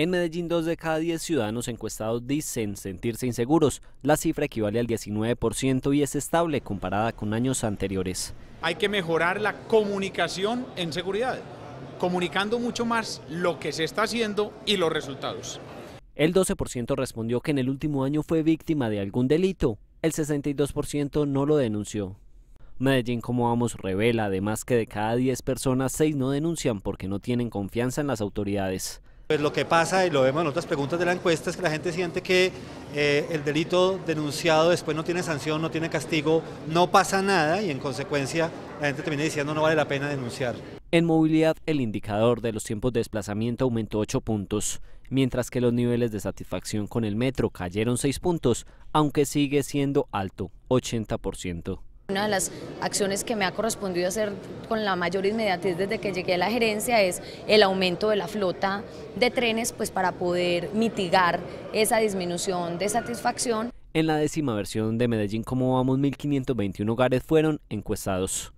En Medellín, dos de cada 10 ciudadanos encuestados dicen sentirse inseguros. La cifra equivale al 19% y es estable comparada con años anteriores. Hay que mejorar la comunicación en seguridad, comunicando mucho más lo que se está haciendo y los resultados. El 12% respondió que en el último año fue víctima de algún delito. El 62% no lo denunció. Medellín Como Vamos revela además que de cada 10 personas, 6 no denuncian porque no tienen confianza en las autoridades. Pues lo que pasa, y lo vemos en otras preguntas de la encuesta, es que la gente siente que eh, el delito denunciado después no tiene sanción, no tiene castigo, no pasa nada y en consecuencia la gente termina diciendo no vale la pena denunciar. En movilidad, el indicador de los tiempos de desplazamiento aumentó 8 puntos, mientras que los niveles de satisfacción con el metro cayeron 6 puntos, aunque sigue siendo alto, 80%. Una de las acciones que me ha correspondido hacer con la mayor inmediatez desde que llegué a la gerencia es el aumento de la flota de trenes pues para poder mitigar esa disminución de satisfacción. En la décima versión de Medellín como Vamos 1521 hogares fueron encuestados.